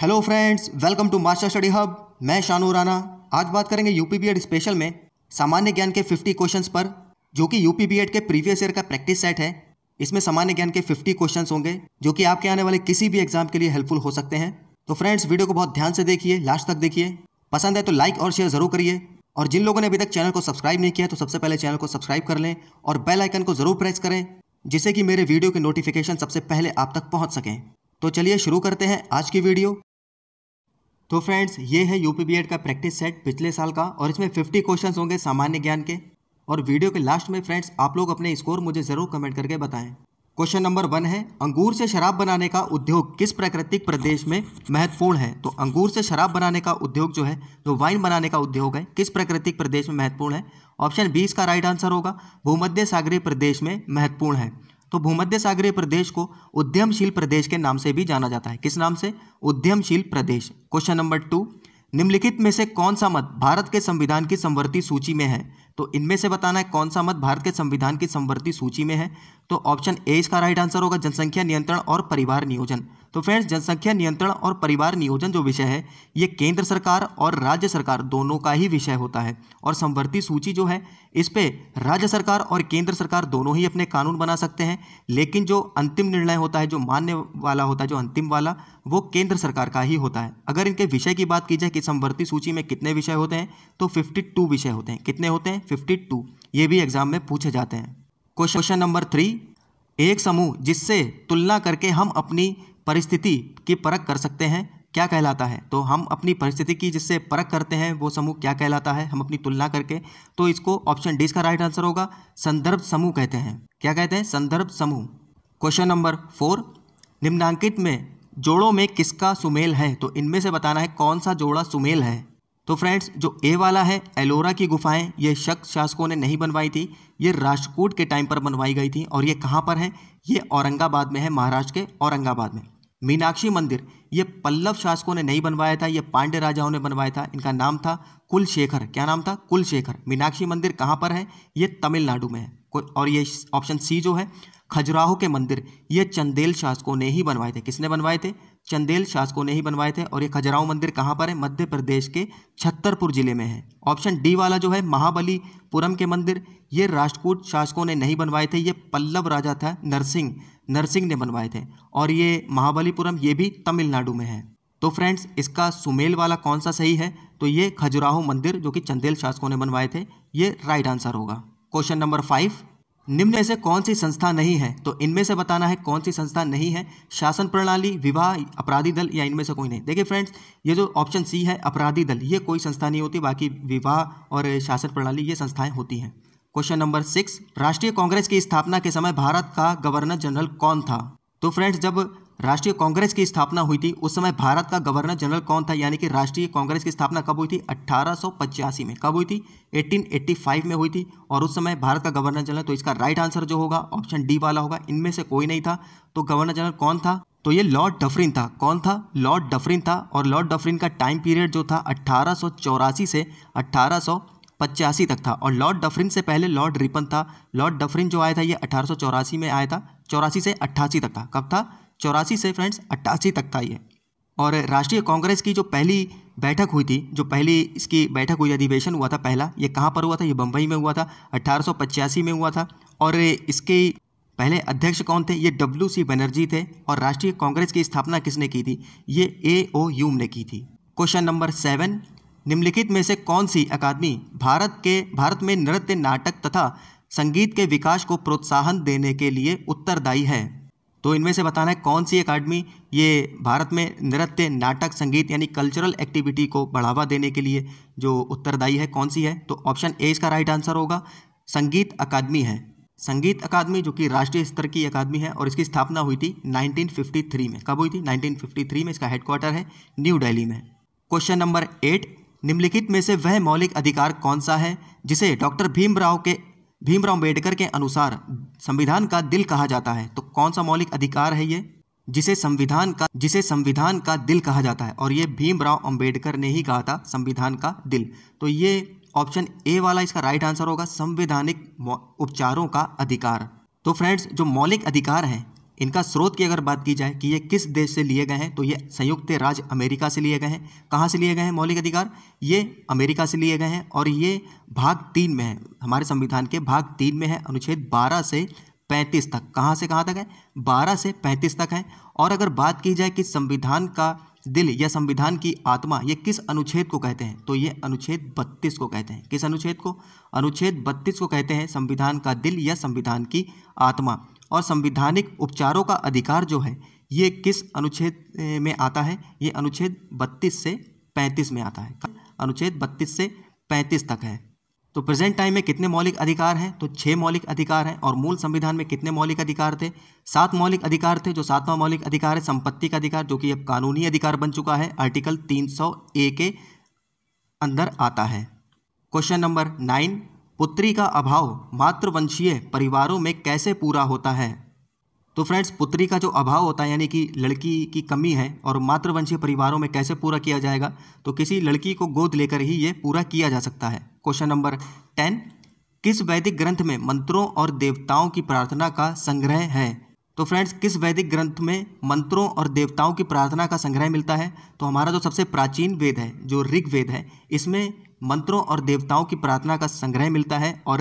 hello friends welcome to master study hub मैं शानू राना आज बात करेंगे यूपी बी स्पेशल में सामान्य ज्ञान के 50 क्वेश्चंस पर जो कि यूपी बी के प्रीवियस ईयर का प्रैक्टिस सेट है इसमें सामान्य ज्ञान के 50 क्वेश्चंस होंगे जो कि आपके आने वाले किसी भी एग्जाम के लिए हेल्पफुल हो सकते हैं तो फ्रेंड्स वीडियो को बहुत ध्यान से देखिए लास्ट तक देखिए पसंद है तो लाइक और शेयर जरूर करिए और जिन लोगों ने अभी तक चैनल को सब्सक्राइब नहीं किया तो सबसे पहले चैनल को सब्सक्राइब कर लें और बेल आइकन को जरूर प्रेस करें जिससे कि मेरे वीडियो के नोटिफिकेशन सबसे पहले आप तक पहुंच सकें तो चलिए शुरू करते हैं आज की वीडियो तो फ्रेंड्स ये है यू पी का प्रैक्टिस सेट पिछले साल का और इसमें 50 क्वेश्चंस होंगे सामान्य ज्ञान के और वीडियो के लास्ट में फ्रेंड्स आप लोग अपने स्कोर मुझे ज़रूर कमेंट करके बताएं क्वेश्चन नंबर वन है अंगूर से शराब बनाने का उद्योग किस प्राकृतिक प्रदेश में महत्वपूर्ण है तो अंगूर से शराब बनाने का उद्योग जो है जो तो वाइन बनाने का उद्योग है किस प्राकृतिक प्रदेश में महत्वपूर्ण है ऑप्शन बी इसका राइट आंसर होगा भूमध्य सागरीय प्रदेश में महत्वपूर्ण है तो भूमध्य सागरीय प्रदेश को उद्यमशील प्रदेश के नाम से भी जाना जाता है किस नाम से उद्यमशील प्रदेश क्वेश्चन नंबर टू निम्नलिखित में से कौन सा मत भारत के संविधान की संवर्ती सूची में है तो इनमें से बताना है कौन सा मत भारत के संविधान की संवर्ती सूची में है तो ऑप्शन ए इसका राइट आंसर होगा जनसंख्या नियंत्रण और परिवार नियोजन तो फ्रेंड्स जनसंख्या नियंत्रण और परिवार नियोजन जो विषय है ये केंद्र सरकार और राज्य सरकार दोनों का ही विषय होता है और संवर्ती सूची जो है इस पर राज्य सरकार और केंद्र सरकार दोनों ही अपने कानून बना सकते हैं लेकिन जो अंतिम निर्णय होता है जो मान्य वाला होता है जो अंतिम वाला वो केंद्र सरकार का ही होता है अगर इनके विषय की बात की जाए कि संवर्ती सूची में कितने विषय होते हैं तो फिफ्टी विषय होते हैं कितने होते हैं फिफ्टी ये भी एग्जाम में पूछे जाते हैं क्वेश्चन नंबर थ्री एक समूह जिससे तुलना करके हम अपनी परिस्थिति की परख कर सकते हैं क्या कहलाता है तो हम अपनी परिस्थिति की जिससे परख करते हैं वो समूह क्या कहलाता है हम अपनी तुलना करके तो इसको ऑप्शन डी इसका राइट आंसर होगा संदर्भ समूह कहते हैं क्या कहते हैं संदर्भ समूह क्वेश्चन नंबर फोर निम्नांकित में जोड़ों में किसका सुमेल है तो इनमें से बताना है कौन सा जोड़ा सुमेल है तो फ्रेंड्स जो ए वाला है एलोरा की गुफाएं ये शक शासकों ने नहीं बनवाई थी ये राष्ट्रकूट के टाइम पर बनवाई गई थी और ये कहाँ पर है ये औरंगाबाद में है महाराष्ट्र के औरंगाबाद में मीनाक्षी मंदिर ये पल्लव शासकों ने नहीं बनवाया था ये पांड्य राजाओं ने बनवाया था इनका नाम था कुलशेखर क्या नाम था कुलशेखर मीनाक्षी मंदिर कहाँ पर है ये तमिलनाडु में है और ये ऑप्शन सी जो है खजुराहो के मंदिर ये चंदेल शासकों ने ही बनवाए थे किसने बनवाए थे चंदेल शासकों ने ही बनवाए थे और ये खजुराहो मंदिर कहाँ पर है मध्य प्रदेश के छत्तरपुर जिले में है ऑप्शन डी वाला जो है महाबलीपुरम के मंदिर ये राष्ट्रकूट शासकों ने नहीं बनवाए थे ये पल्लव राजा था नरसिंह नरसिंह ने बनवाए थे और ये महाबलीपुरम ये भी तमिलनाडु में है तो फ्रेंड्स इसका सुमेल वाला कौन सा सही है तो ये खजुराहो मंदिर जो कि चंदेल शासकों ने बनवाए थे ये राइट आंसर होगा क्वेश्चन नंबर फाइव निम्न में से कौन सी संस्था नहीं है तो इनमें से बताना है कौन सी संस्था नहीं है शासन प्रणाली विवाह अपराधी दल या इनमें से कोई नहीं देखिए फ्रेंड्स ये जो ऑप्शन सी है अपराधी दल ये कोई संस्था नहीं होती बाकी विवाह और शासन प्रणाली ये संस्थाएं होती हैं क्वेश्चन नंबर सिक्स राष्ट्रीय कांग्रेस की स्थापना के समय भारत का गवर्नर जनरल कौन था तो फ्रेंड्स जब राष्ट्रीय कांग्रेस की स्थापना हुई थी उस समय भारत का गवर्नर जनरल कौन था यानी कि राष्ट्रीय कांग्रेस की स्थापना कब हुई थी अट्ठारह में कब हुई थी 1885 में हुई थी और उस समय भारत का गवर्नर जनरल तो इसका राइट आंसर जो होगा ऑप्शन डी वाला होगा इनमें से कोई नहीं था तो गवर्नर जनरल कौन था तो ये लॉर्ड डफरिन था कौन था लॉर्ड डफरिन था और लॉर्ड डफरिन का टाइम पीरियड जो था अट्ठारह से अट्ठारह पचासी तक था और लॉर्ड डफरिन से पहले लॉर्ड रिपन था लॉर्ड डफरिन जो आया था ये अठारह में आया था चौरासी से अट्ठासी तक था कब था चौरासी से फ्रेंड्स अट्ठासी तक था ये और राष्ट्रीय कांग्रेस की जो पहली बैठक हुई थी जो पहली इसकी बैठक हुई अधिवेशन हुआ था पहला ये कहाँ पर हुआ था ये बम्बई में हुआ था अट्ठारह में हुआ था और इसके पहले अध्यक्ष कौन थे ये डब्ल्यू सी बनर्जी थे और राष्ट्रीय कांग्रेस की स्थापना किसने की थी ये ए ओ यूम ने की थी क्वेश्चन नंबर सेवन निम्नलिखित में से कौन सी अकादमी भारत के भारत में नृत्य नाटक तथा संगीत के विकास को प्रोत्साहन देने के लिए उत्तरदायी है तो इनमें से बताना है कौन सी अकाडमी ये भारत में नृत्य नाटक संगीत यानी कल्चरल एक्टिविटी को बढ़ावा देने के लिए जो उत्तरदायी है कौन सी है तो ऑप्शन ए इसका राइट आंसर होगा संगीत अकादमी है संगीत अकादमी जो कि राष्ट्रीय स्तर की अकादमी है और इसकी स्थापना हुई थी 1953 में कब हुई थी 1953 में इसका हेडक्वार्टर है न्यू दिल्ली में क्वेश्चन नंबर एट निम्नलिखित में से वह मौलिक अधिकार कौन सा है जिसे डॉक्टर भीमराव के भीमराव अम्बेडकर के अनुसार संविधान का दिल कहा जाता है तो कौन सा मौलिक अधिकार है ये जिसे संविधान का जिसे संविधान का दिल कहा जाता है और ये भीमराव अंबेडकर ने ही कहा था संविधान का दिल तो ये ऑप्शन ए वाला इसका राइट आंसर होगा संवैधानिक उपचारों का अधिकार तो फ्रेंड्स जो मौलिक अधिकार हैं इनका स्रोत की अगर बात की जाए कि ये किस देश से लिए गए हैं तो ये संयुक्त राज्य अमेरिका से लिए गए हैं कहाँ से लिए गए हैं मौलिक अधिकार ये अमेरिका से लिए गए हैं और ये भाग तीन में है हमारे संविधान के भाग तीन में है अनुच्छेद बारह से पैंतीस तक कहाँ से कहाँ तक है बारह से पैंतीस तक है और अगर बात की जाए कि संविधान का दिल या संविधान की आत्मा ये किस अनुच्छेद को कहते हैं तो ये अनुच्छेद बत्तीस को कहते हैं किस अनुच्छेद को अनुच्छेद बत्तीस को कहते हैं संविधान का दिल या संविधान की आत्मा और संविधानिक उपचारों का अधिकार जो है ये किस अनुच्छेद में आता है ये अनुच्छेद बत्तीस से पैंतीस में आता है अनुच्छेद बत्तीस से पैंतीस तक है तो प्रेजेंट टाइम में कितने मौलिक अधिकार हैं तो छः मौलिक अधिकार हैं और मूल संविधान में कितने मौलिक अधिकार थे सात मौलिक अधिकार थे जो सातवां मौलिक अधिकार है संपत्ति का अधिकार जो कि अब कानूनी अधिकार बन चुका है आर्टिकल सौ ए के अंदर आता है क्वेश्चन नंबर नाइन पुत्री का अभाव मातृवंशीय परिवारों में कैसे पूरा होता है तो फ्रेंड्स पुत्री का जो अभाव होता है यानी कि लड़की की कमी है और मातृवंशीय परिवारों में कैसे पूरा किया जाएगा तो किसी लड़की को गोद लेकर ही ये पूरा किया जा सकता है क्वेश्चन नंबर टेन किस वैदिक ग्रंथ में मंत्रों और देवताओं की प्रार्थना का संग्रह है तो फ्रेंड्स किस वैदिक ग्रंथ में मंत्रों और देवताओं की प्रार्थना का संग्रह मिलता है तो हमारा जो सबसे प्राचीन वेद है जो ऋग्वेद है इसमें मंत्रों और देवताओं की प्रार्थना का संग्रह मिलता है और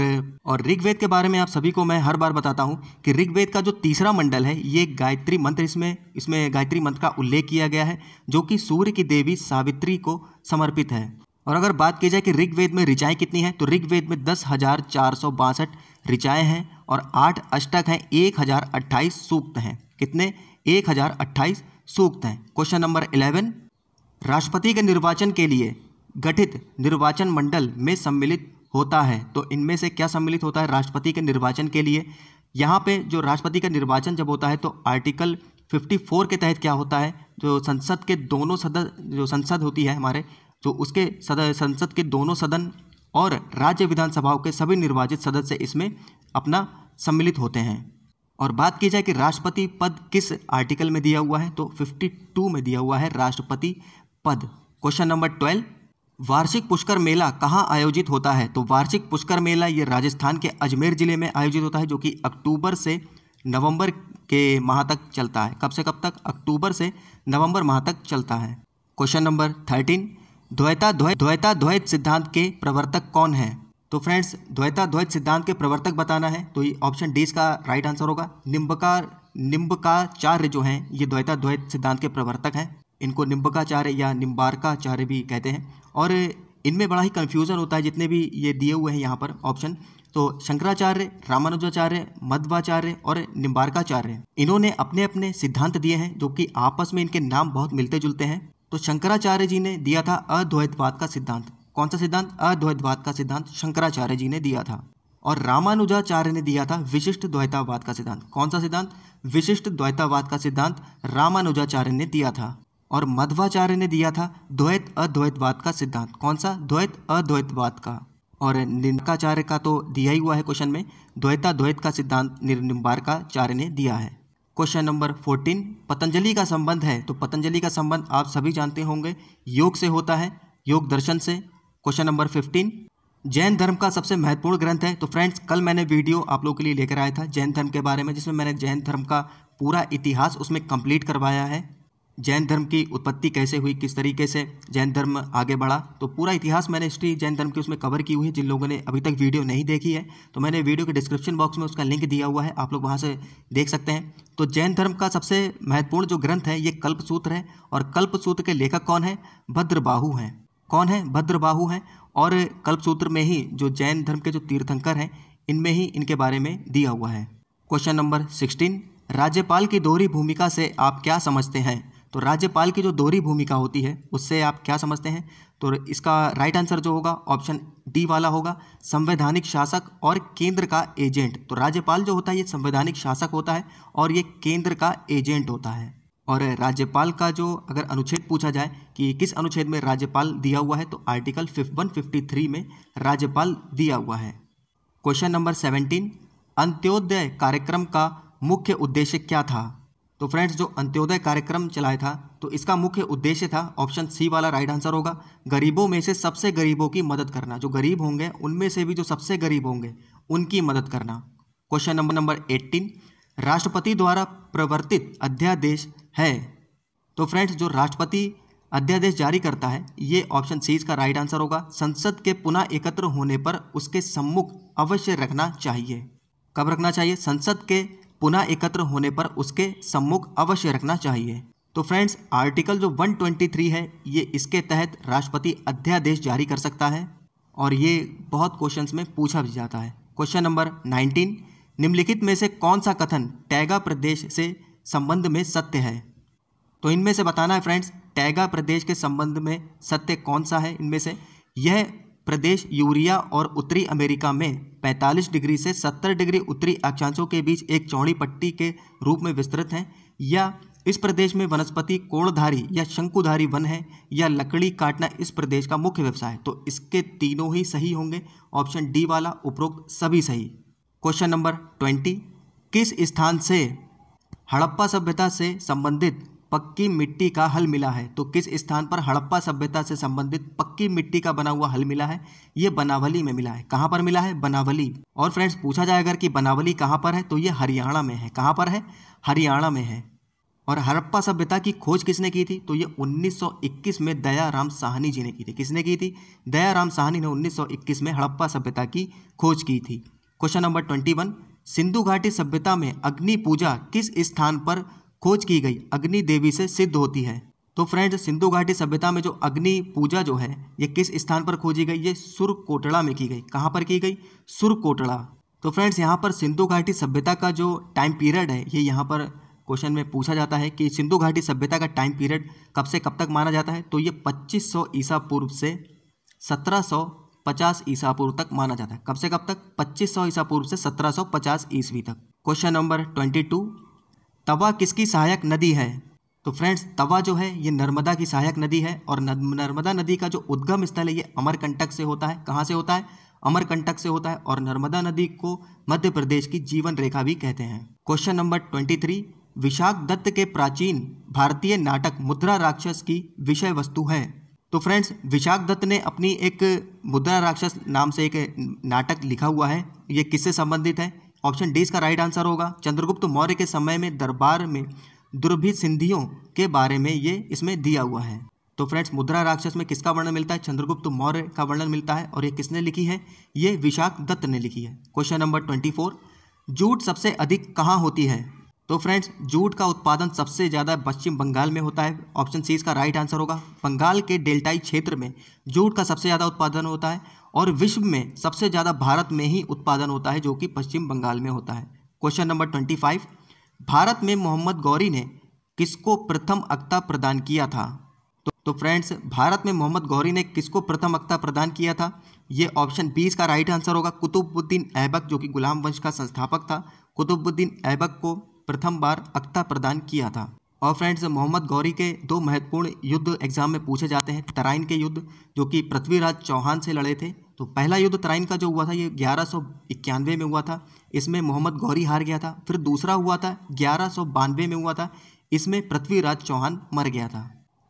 और ऋग्वेद के बारे में आप सभी को मैं हर बार बताता हूँ कि ऋग्वेद का जो तीसरा मंडल है ये गायत्री मंत्र इसमें इसमें गायत्री मंत्र का उल्लेख किया गया है जो कि सूर्य की देवी सावित्री को समर्पित है और अगर बात की जाए कि ऋग्वेद में ऋचाएँ कितनी हैं तो ऋग्वेद में दस हज़ार चार सौ बासठ ऋचाएँ हैं और आठ अष्टक हैं एक हज़ार अट्ठाईस सूक्त हैं कितने एक हज़ार अट्ठाईस सूक्त हैं क्वेश्चन नंबर इलेवन राष्ट्रपति के निर्वाचन के लिए गठित निर्वाचन मंडल में सम्मिलित होता है तो इनमें से क्या सम्मिलित होता है राष्ट्रपति के निर्वाचन के लिए यहाँ पे जो राष्ट्रपति का निर्वाचन जब होता है तो आर्टिकल 54 के तहत क्या होता है जो संसद के दोनों सदन जो संसद होती है हमारे जो उसके सदन संसद के दोनों सदन और राज्य विधानसभाओं के सभी निर्वाचित सदस्य इसमें अपना सम्मिलित होते हैं और बात की जाए कि राष्ट्रपति पद किस आर्टिकल में दिया हुआ है तो 52 में दिया हुआ है राष्ट्रपति पद क्वेश्चन नंबर ट्वेल्व वार्षिक पुष्कर मेला कहाँ आयोजित होता है तो वार्षिक पुष्कर मेला ये राजस्थान के अजमेर ज़िले में आयोजित होता है जो कि अक्टूबर से नवंबर के माह तक चलता है कब से कब तक अक्टूबर से नवंबर माह तक चलता है क्वेश्चन नंबर थर्टीन द्वैता द्वैत द्वैता द्वैत सिद्धांत के प्रवर्तक कौन है तो फ्रेंड्स द्वैता द्वैत सिद्धांत के प्रवर्तक बताना है तो ये ऑप्शन डी इसका राइट आंसर होगा निम्बकार निम्बकाचार्य जो हैं ये द्वैता द्वैत सिद्धांत के प्रवर्तक हैं इनको निम्बकाचार्य या निम्बारकाचार्य भी कहते हैं और इनमें बड़ा ही कन्फ्यूज़न होता है जितने भी ये दिए हुए हैं यहाँ पर ऑप्शन तो शंकराचार्य रामानुजाचार्य मध्वाचार्य और निम्बारकाचार्य इन्होंने अपने अपने सिद्धांत दिए हैं जो कि आपस में इनके नाम बहुत मिलते जुलते हैं तो शंकराचार्य जी ने दिया था अद्वैतवाद का सिद्धांत कौन सा सिद्धांत अद्वैतवाद का सिद्धांत शंकराचार्य जी ने दिया था और रामानुजाचार्य ने दिया था विशिष्ट द्वैतावाद का सिद्धांत कौन सा सिद्धांत विशिष्ट द्वैतावाद का सिद्धांत रामानुजाचार्य ने दिया था और मध्वाचार्य ने दिया था द्वैत अद्वैतवाद का सिद्धांत कौन सा द्वैत अद्वैतवाद का और निंदकाचार्य का तो दिया ही हुआ है क्वेश्चन में द्वैताद्वैत का सिद्धांत निर्निम्बारकाचार्य ने दिया है क्वेश्चन नंबर फोर्टीन पतंजलि का संबंध है तो पतंजलि का संबंध आप सभी जानते होंगे योग से होता है योग दर्शन से क्वेश्चन नंबर फिफ्टीन जैन धर्म का सबसे महत्वपूर्ण ग्रंथ है तो फ्रेंड्स कल मैंने वीडियो आप लोगों के लिए लेकर आया था जैन धर्म के बारे में जिसमें मैंने जैन धर्म का पूरा इतिहास उसमें कंप्लीट करवाया है जैन धर्म की उत्पत्ति कैसे हुई किस तरीके से जैन धर्म आगे बढ़ा तो पूरा इतिहास मैंने हिस्ट्री जैन धर्म की उसमें कवर की हुई है जिन लोगों ने अभी तक वीडियो नहीं देखी है तो मैंने वीडियो के डिस्क्रिप्शन बॉक्स में उसका लिंक दिया हुआ है आप लोग वहाँ से देख सकते हैं तो जैन धर्म का सबसे महत्वपूर्ण जो ग्रंथ है ये कल्पसूत्र है और कल्पसूत्र के लेखक कौन है भद्रबाहू हैं कौन है भद्रबाहु हैं और कल्पसूत्र में ही जो जैन धर्म के जो तीर्थंकर हैं इनमें ही इनके बारे में दिया हुआ है क्वेश्चन नंबर सिक्सटीन राज्यपाल की दोहरी भूमिका से आप क्या समझते हैं तो राज्यपाल की जो दोहरी भूमिका होती है उससे आप क्या समझते हैं तो इसका राइट आंसर जो होगा ऑप्शन डी वाला होगा संवैधानिक शासक और केंद्र का एजेंट तो राज्यपाल जो होता है ये संवैधानिक शासक होता है और ये केंद्र का एजेंट होता है और राज्यपाल का जो अगर अनुच्छेद पूछा जाए कि किस अनुच्छेद में राज्यपाल दिया हुआ है तो article fif one fifty three में राज्यपाल दिया हुआ है क्वेश्चन नंबर सेवनटीन अंत्योदय कार्यक्रम का मुख्य उद्देश्य क्या था तो फ्रेंड्स जो अंत्योदय कार्यक्रम चलाया था तो इसका मुख्य उद्देश्य था ऑप्शन सी वाला राइट आंसर होगा गरीबों में से सबसे गरीबों की मदद करना जो गरीब होंगे उनमें से भी जो सबसे गरीब होंगे उनकी मदद करना क्वेश्चन नंबर नंबर एट्टीन राष्ट्रपति द्वारा प्रवर्तित अध्यादेश है तो फ्रेंड्स जो राष्ट्रपति अध्यादेश जारी करता है ये ऑप्शन सी इसका राइट आंसर होगा संसद के पुनः एकत्र होने पर उसके सम्मुख अवश्य रखना चाहिए कब रखना चाहिए संसद के पुनः एकत्र होने पर उसके सम्मुख अवश्य रखना चाहिए तो फ्रेंड्स आर्टिकल जो 123 है ये इसके तहत राष्ट्रपति अध्यादेश जारी कर सकता है और ये बहुत क्वेश्चंस में पूछा भी जाता है क्वेश्चन नंबर 19 निम्नलिखित में से कौन सा कथन टैगा प्रदेश से संबंध में सत्य है तो इनमें से बताना है फ्रेंड्स टैगा प्रदेश के संबंध में सत्य कौन सा है इनमें से यह प्रदेश यूरिया और उत्तरी अमेरिका में 45 डिग्री से 70 डिग्री उत्तरी अक्षांशों के बीच एक चौड़ी पट्टी के रूप में विस्तृत हैं या इस प्रदेश में वनस्पति कोणधारी या शंकुधारी वन है या लकड़ी काटना इस प्रदेश का मुख्य व्यवसाय है तो इसके तीनों ही सही होंगे ऑप्शन डी वाला उपरोक्त सभी सही क्वेश्चन नंबर ट्वेंटी किस स्थान से हड़प्पा सभ्यता से संबंधित पक्की मिट्टी का हल मिला है तो किस स्थान पर हड़प्पा सभ्यता से संबंधित पक्की मिट्टी का बना हुआ हल मिला है ये बनावली में मिला है कहाँ पर मिला है बनावली और फ्रेंड्स पूछा जाए अगर कि बनावली कहाँ पर है तो ये हरियाणा में है कहाँ पर है हरियाणा में है और हड़प्पा सभ्यता की खोज किसने की थी तो ये 1921 में दयाराम साहनी जी ने की थी किसने की थी दयाराम साहनी ने 1921 में हड़प्पा सभ्यता की खोज की थी क्वेश्चन नंबर 21 सिंधु घाटी सभ्यता में अग्नि पूजा किस स्थान पर खोज की गई अग्नि देवी से सिद्ध होती है तो फ्रेंड्स सिंधु घाटी सभ्यता में जो अग्नि पूजा जो है ये किस स्थान पर खोजी गई ये सुरकोटड़ा में की गई कहाँ पर की गई सुरकोटड़ा तो फ्रेंड्स यहाँ पर सिंधु घाटी सभ्यता का जो टाइम पीरियड है ये यहाँ पर क्वेश्चन में पूछा जाता है कि सिंधु घाटी सभ्यता का टाइम पीरियड कब से कब तक माना जाता है तो ये 2500 ईसा पूर्व से 1750 ईसा पूर्व तक माना जाता है कब से कब तक 2500 ईसा पूर्व से 1750 ईस्वी तक क्वेश्चन नंबर 22 तवा किसकी सहायक नदी है तो फ्रेंड्स तवा जो है ये नर्मदा की सहायक नदी है और नर्मदा नदी का जो उद्गम स्थल है ये अमरकंटक से होता है कहाँ से होता है अमरकंटक से होता है और नर्मदा नदी को मध्य प्रदेश की जीवन रेखा भी कहते हैं question number twenty three Vishakha Datta के प्राचीन भारतीय नाटक मुद्रा राक्षस की विषय वस्तु है तो फ्रेंड्स विशाख दत्त ने अपनी एक मुद्रा राक्षस नाम से एक नाटक लिखा हुआ है ये किससे संबंधित है ऑप्शन डी इसका राइट आंसर होगा चंद्रगुप्त मौर्य के समय में दरबार में सिंधियों के बारे में ये इसमें दिया हुआ है तो फ्रेंड्स मुद्रा राक्षस में किसका वर्णन मिलता है चंद्रगुप्त मौर्य का वर्णन मिलता है और ये किसने लिखी है ये विशाख दत्त ने लिखी है question number twenty four jute सबसे अधिक कहाँ होती है तो फ्रेंड्स जूट का उत्पादन सबसे ज़्यादा पश्चिम बंगाल में होता है ऑप्शन सी इसका राइट आंसर होगा बंगाल के डेल्टाई क्षेत्र में जूट का सबसे ज़्यादा उत्पादन होता है और विश्व में सबसे ज़्यादा भारत में ही उत्पादन होता है जो कि पश्चिम बंगाल में होता है question number twenty five Bharat में मोहम्मद गौरी ने किसको प्रथम अक्ता प्रदान किया था तो, तो फ्रेंड्स भारत में मोहम्मद गौरी ने किसको प्रथम अक्ता प्रदान किया था ये ऑप्शन बीस का राइट आंसर होगा कुतुबुद्दीन ऐबक जो कि गुलाम वंश का संस्थापक था कुतुबुद्दीन ऐबक को प्रथम बार अक्ता प्रदान किया था और फ्रेंड्स मोहम्मद गौरी के दो महत्वपूर्ण युद्ध एग्जाम में पूछे जाते हैं तराइन के युद्ध जो कि पृथ्वीराज चौहान से लड़े थे तो पहला युद्ध तराइन का जो हुआ था ये ग्यारह में हुआ था इसमें मोहम्मद गौरी हार गया था फिर दूसरा हुआ था ग्यारह में हुआ था इसमें पृथ्वीराज चौहान मर गया था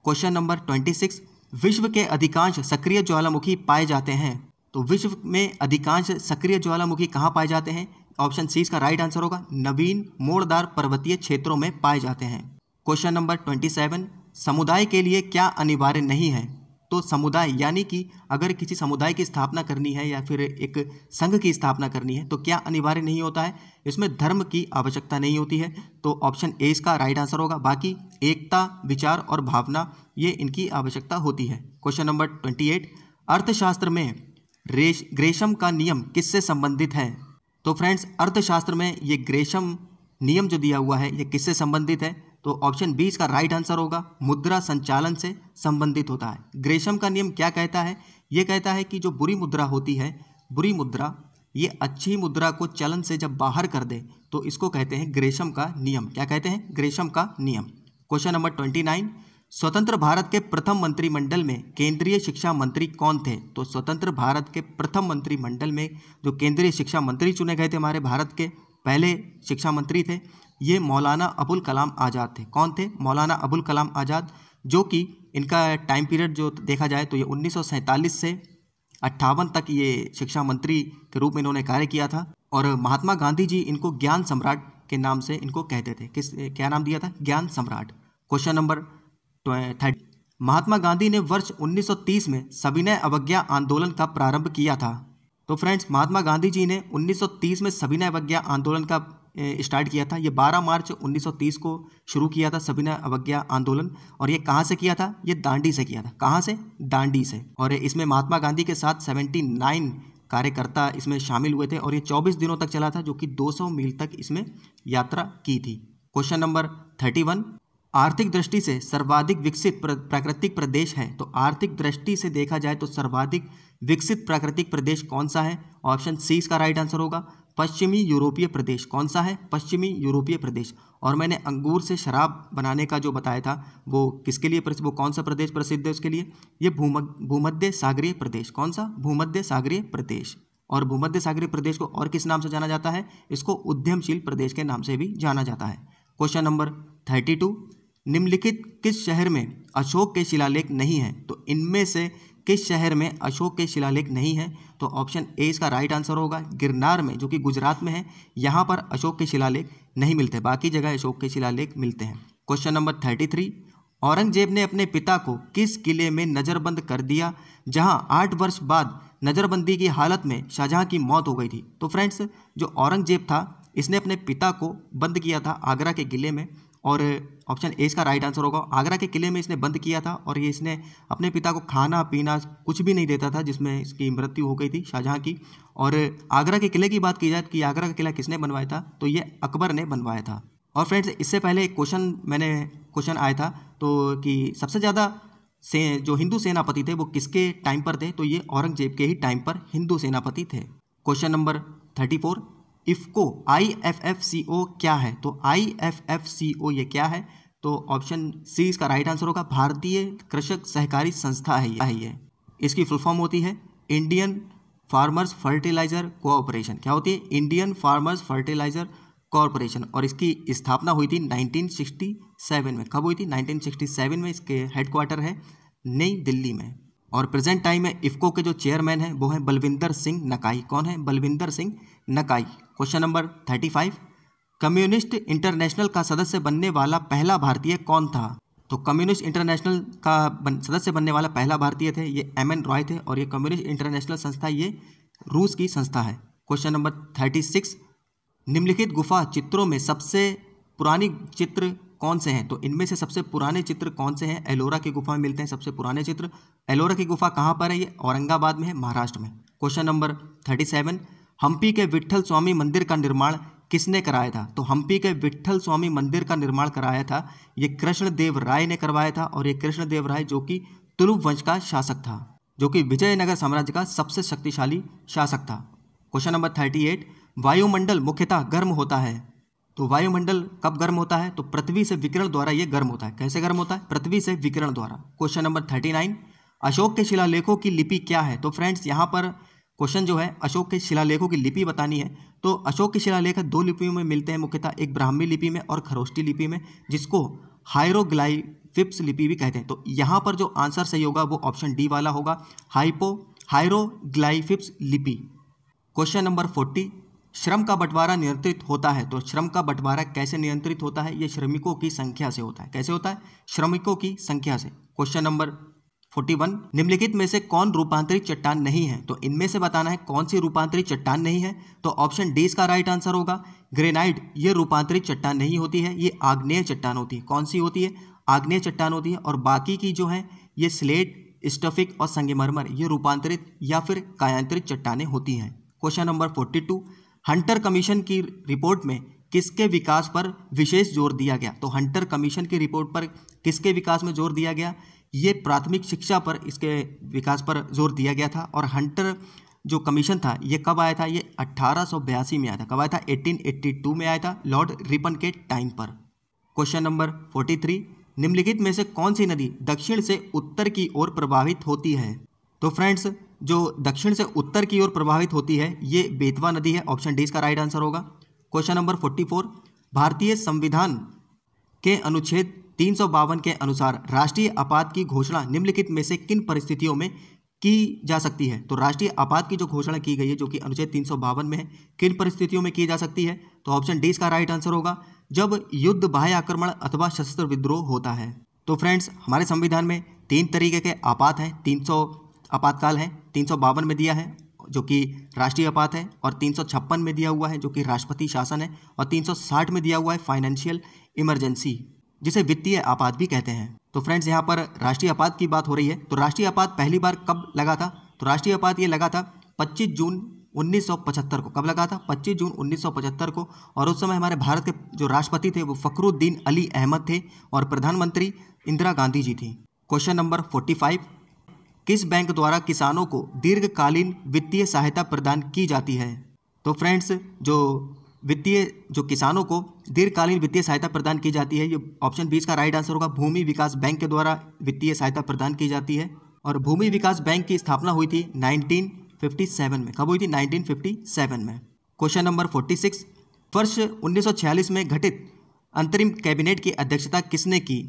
क्वेश्चन नंबर ट्वेंटी सिक्स विश्व के अधिकांश सक्रिय ज्वालामुखी पाए जाते हैं तो विश्व में अधिकांश सक्रिय ज्वालामुखी कहाँ पाए जाते हैं ऑप्शन सी इसका राइट आंसर होगा नवीन मोड़दार पर्वतीय क्षेत्रों में पाए जाते हैं क्वेश्चन नंबर ट्वेंटी सेवन समुदाय के लिए क्या अनिवार्य नहीं है तो समुदाय यानी कि अगर किसी समुदाय की स्थापना करनी है या फिर एक संघ की स्थापना करनी है तो क्या अनिवार्य नहीं होता है इसमें धर्म की आवश्यकता नहीं होती है तो ऑप्शन ए इसका राइट आंसर होगा बाकी एकता विचार और भावना ये इनकी आवश्यकता होती है क्वेश्चन नंबर ट्वेंटी एट अर्थशास्त्र में रेश ग्रेशम का नियम किससे संबंधित है तो फ्रेंड्स अर्थशास्त्र में ये ग्रेशम नियम जो दिया हुआ है ये किससे संबंधित है तो ऑप्शन बी इसका राइट आंसर होगा मुद्रा संचालन से संबंधित होता है ग्रेशम का नियम क्या कहता है ये कहता है कि जो बुरी मुद्रा होती है बुरी मुद्रा ये अच्छी मुद्रा को चलन से जब बाहर कर दे तो इसको कहते हैं ग्रेशम का नियम क्या कहते हैं ग्रेशम का नियम क्वेश्चन नंबर ट्वेंटी नाइन स्वतंत्र भारत के प्रथम मंत्रिमंडल में केंद्रीय शिक्षा मंत्री कौन थे तो स्वतंत्र भारत के प्रथम मंत्रिमंडल में जो केंद्रीय शिक्षा मंत्री चुने गए थे हमारे भारत के पहले शिक्षा मंत्री थे ये मौलाना अबुल कलाम आज़ाद थे कौन थे मौलाना अबुल कलाम आज़ाद जो कि इनका टाइम पीरियड जो देखा जाए तो ये उन्नीस से अट्ठावन तक ये शिक्षा मंत्री के रूप में इन्होंने कार्य किया था और महात्मा गांधी जी इनको ज्ञान सम्राट के नाम से इनको कहते थे किस क्या नाम दिया था ज्ञान सम्राट question number thirty Mahatma Gandhi ने वर्ष 1930 में सविनय अवज्ञा आंदोलन का प्रारंभ किया था तो फ्रेंड्स महात्मा गांधी जी ने 1930 में सविनय अवज्ञा आंदोलन का स्टार्ट किया था ये 12 मार्च 1930 को शुरू किया था ने अवज्ञा आंदोलन और ये कहाँ से किया था ये दांडी से किया था कहाँ से दांडी से और इसमें महात्मा गांधी के साथ 79 कार्यकर्ता इसमें शामिल हुए थे और ये 24 दिनों तक चला था जो कि 200 मील तक इसमें यात्रा की थी क्वेश्चन नंबर थर्टी आर्थिक दृष्टि से सर्वाधिक विकसित प्राकृतिक प्रदेश है तो आर्थिक दृष्टि से देखा जाए तो सर्वाधिक विकसित प्राकृतिक प्रदेश कौन सा है ऑप्शन सी इसका राइट आंसर होगा पश्चिमी यूरोपीय प्रदेश कौन सा है पश्चिमी यूरोपीय प्रदेश और मैंने अंगूर से शराब बनाने का जो बताया था वो किसके लिए वो कौन सा प्रदेश प्रसिद्ध है उसके लिए ये भूमध्य सागरीय प्रदेश कौन सा भूमध्य सागरीय प्रदेश और भूमध्य सागरीय प्रदेश को और किस नाम से जाना जाता है इसको उद्यमशील प्रदेश के नाम से भी जाना जाता है क्वेश्चन नंबर थर्टी टू निम्नलिखित किस शहर में अशोक के शिलालेख नहीं है तो इनमें से किस शहर में अशोक के शिलालेख नहीं है तो ऑप्शन ए इसका राइट आंसर होगा गिरनार में जो कि गुजरात में है यहाँ पर अशोक के शिलालेख नहीं मिलते बाकी जगह अशोक के शिलालेख मिलते हैं question number thirty three Aurangzeb ने अपने पिता को किस किले में नज़रबंद कर दिया जहाँ आठ वर्ष बाद नज़रबंदी की हालत में शाहजहाँ की मौत हो गई थी तो फ्रेंड्स जो औरंगजेब था इसने अपने पिता को बंद किया था आगरा के किले में और ऑप्शन ए इसका राइट आंसर होगा आगरा के किले में इसने बंद किया था और ये इसने अपने पिता को खाना पीना कुछ भी नहीं देता था जिसमें इसकी मृत्यु हो गई थी शाहजहाँ की और आगरा के किले की बात की जाए कि आगरा का किला किसने बनवाया था तो ये अकबर ने बनवाया था और फ्रेंड्स इससे पहले एक क्वेश्चन मैंने क्वेश्चन आया था तो कि सबसे ज़्यादा से जो हिंदू सेनापति थे वो किसके टाइम पर थे तो ये औरंगजेब के ही टाइम पर हिंदू सेनापति थे question number thirty four IFFCO I F F C O क्या है तो आई एफ एफ सी ओ ये क्या है तो ऑप्शन सी इसका राइट आंसर होगा भारतीय कृषक सहकारी संस्था है ये है इसकी फुल फॉर्म होती है इंडियन फार्मर्स फर्टिलाइजर कोऑपरेशन क्या होती है इंडियन फार्मर्स फर्टिलाइजर कॉरपोरेशन और इसकी स्थापना हुई थी 1967 में कब हुई थी 1967 में इसके हेडक्वार्टर है नई दिल्ली में और प्रेजेंट टाइम में इफ़को के जो चेयरमैन हैं वो हैं बलविंदर सिंह नकाई कौन है Balwinder Singh Nakai question number thirty five communist international का सदस्य बनने वाला पहला भारतीय कौन था तो कम्युनिस्ट इंटरनेशनल का बन, सदस्य बनने वाला पहला भारतीय थे ये एम एन रॉय थे और ये कम्युनिस्ट इंटरनेशनल संस्था ये रूस की संस्था है क्वेश्चन नंबर थर्टी सिक्स निम्नलिखित गुफा चित्रों में सबसे पुरानी चित्र कौन से हैं तो इनमें से सबसे पुराने चित्र कौन से हैं एलोरा की गुफा में मिलते हैं सबसे पुराने चित्र एलोरा की गुफा कहाँ पर है ये औरंगाबाद में है महाराष्ट्र में question number thirty seven Hampi के विट्ठल स्वामी मंदिर का निर्माण किसने कराया था तो हम्पी के विट्ठल स्वामी मंदिर का निर्माण कराया था ये कृष्णदेव राय ने करवाया था और ये कृष्णदेव राय जो कि तुलुप वंश का शासक था जो कि विजयनगर साम्राज्य का सबसे शक्तिशाली शासक था क्वेश्चन नंबर थर्टी एट वायुमंडल मुख्यतः गर्म होता है तो वायुमंडल कब गर्म होता है तो पृथ्वी से विकिरण द्वारा यह गर्म होता है कैसे गर्म होता है पृथ्वी से विकिरण द्वारा question number thirty nine Ashok के शिलालेखों की लिपि क्या है तो फ्रेंड्स यहाँ पर क्वेश्चन जो है अशोक के शिलालेखों की लिपि बतानी है तो अशोक के शिलालेख दो लिपियों में मिलते हैं मुख्यतः एक ब्राह्मी लिपि में और खरोष्टी लिपि में जिसको हायरोग्लाइफिप्स लिपि भी कहते हैं तो यहाँ पर जो आंसर सही होगा वो ऑप्शन डी वाला होगा हाइपो हायरोग्लाइफिप्स लिपि क्वेश्चन नंबर फोर्टी श्रम का बंटवारा नियंत्रित होता है तो श्रम का बंटवारा कैसे नियंत्रित होता है ये श्रमिकों की संख्या से होता है कैसे होता है श्रमिकों की संख्या से क्वेश्चन नंबर 41 निम्नलिखित में से कौन रूपांतरित चट्टान नहीं है तो इनमें से बताना है कौन सी रूपांतरित चट्टान नहीं है तो ऑप्शन डी इसका राइट आंसर होगा ग्रेनाइट ये रूपांतरित चट्टान नहीं होती है ये आग्नेय चट्टान होती है कौन सी होती है आग्नेय चट्टान होती है और बाकी की जो है ये स्लेट स्टफिक और संगमरमर ये रूपांतरित या फिर कायांतरित चट्टाने होती हैं क्वेश्चन नंबर 42 हंटर कमीशन की रिपोर्ट में किसके विकास पर विशेष जोर दिया गया तो हंटर कमीशन की रिपोर्ट पर किसके विकास में जोर दिया गया ये प्राथमिक शिक्षा पर इसके विकास पर जोर दिया गया था और हंटर जो कमीशन था ये कब आया था ये अट्ठारह में आया था कब आया था 1882 में आया था लॉर्ड रिपन के टाइम पर क्वेश्चन नंबर 43 निम्नलिखित में से कौन सी नदी दक्षिण से उत्तर की ओर प्रभावित होती है तो फ्रेंड्स जो दक्षिण से उत्तर की ओर प्रभावित होती है ये बेतवा नदी है ऑप्शन डी इसका राइट आंसर होगा क्वेश्चन नंबर फोर भारतीय संविधान के अनुच्छेद तीन के अनुसार राष्ट्रीय आपात की घोषणा निम्नलिखित में से किन परिस्थितियों में की जा सकती है तो राष्ट्रीय आपात की जो घोषणा की गई है जो कि अनुच्छेद तीन में है किन परिस्थितियों में की जा सकती है तो ऑप्शन डी इसका राइट आंसर होगा जब युद्ध बाह्य आक्रमण अथवा सशस्त्र विद्रोह होता है तो फ्रेंड्स हमारे संविधान में तीन तरीके के आपात हैं तीन आपातकाल हैं तीन में दिया है जो कि राष्ट्रीय आपात है और तीन में दिया हुआ है जो कि राष्ट्रपति शासन है और 360 में दिया हुआ है फाइनेंशियल इमरजेंसी जिसे वित्तीय आपात भी कहते हैं तो फ्रेंड्स यहाँ पर राष्ट्रीय आपात की बात हो रही है तो राष्ट्रीय आपात पहली बार कब लगा था तो राष्ट्रीय आपात ये लगा था पच्चीस जून 1975 को कब लगा था 25 जून 1975 को और उस समय हमारे भारत के जो राष्ट्रपति थे वो फखरुद्दीन अली अहमद थे और प्रधानमंत्री इंदिरा गांधी जी थी क्वेश्चन नंबर 45 किस बैंक द्वारा किसानों को दीर्घकालीन वित्तीय सहायता प्रदान की जाती है तो फ्रेंड्स जो वित्तीय जो किसानों को दीर्घकालीन वित्तीय सहायता प्रदान की जाती है ये ऑप्शन बीस का राइट आंसर होगा भूमि विकास बैंक के द्वारा वित्तीय सहायता प्रदान की जाती है और भूमि विकास बैंक की स्थापना हुई थी 1957 में कब हुई थी 1957 में क्वेश्चन नंबर 46 वर्ष 1946 में घटित अंतरिम कैबिनेट की अध्यक्षता किसने की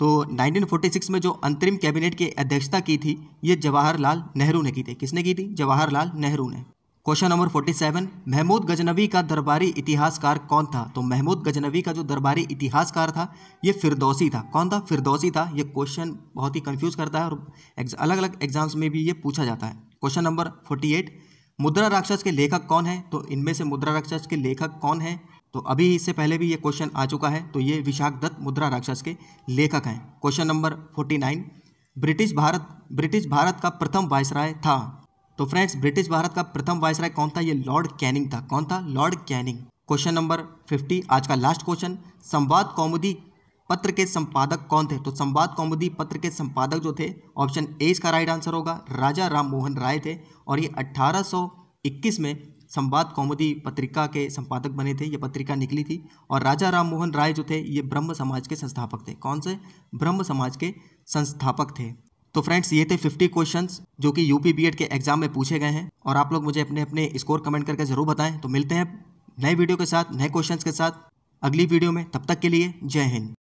तो 1946 में जो अंतरिम कैबिनेट की अध्यक्षता की थी ये जवाहरलाल नेहरू ने की थी किसने की थी जवाहरलाल नेहरू ने क्वेश्चन नंबर 47 महमूद गजनवी का दरबारी इतिहासकार कौन था तो महमूद गजनवी का जो दरबारी इतिहासकार था ये फिरदौसी था कौन था फिरदौसी था ये क्वेश्चन बहुत ही कंफ्यूज करता है और अलग अलग एग्जाम्स में भी ये पूछा जाता है क्वेश्चन नंबर 48 मुद्रा राक्षस के लेखक कौन है तो इनमें से मुद्रा राक्षस के लेखक कौन है तो अभी इससे पहले भी ये क्वेश्चन आ चुका है तो ये विशाख दत्त मुद्रा राक्षस के लेखक हैं question number forty nine British Bharat British Bharat का प्रथम वायसराय था तो फ्रेंड्स ब्रिटिश भारत का प्रथम वायसराय कौन था ये लॉर्ड कैनिंग था कौन था lord Canning question number fifty आज का लास्ट क्वेश्चन संवाद कौमुदी पत्र के संपादक कौन थे तो संवाद कौमुदी पत्र के संपादक जो थे ऑप्शन ए इसका राइट आंसर होगा राजा राम मोहन राय थे और ये 1821 में संवाद कौमुदी पत्रिका के संपादक बने थे ये पत्रिका निकली थी और राजा राम मोहन राय जो थे ये ब्रह्म समाज के संस्थापक थे कौन से ब्रह्म समाज के संस्थापक थे तो फ्रेंड्स ये थे 50 क्वेश्चंस जो कि यूपी बीएड के एग्जाम में पूछे गए हैं और आप लोग मुझे अपने अपने स्कोर कमेंट करके जरूर बताएं तो मिलते हैं नए वीडियो के साथ नए क्वेश्चंस के साथ अगली वीडियो में तब तक के लिए जय हिंद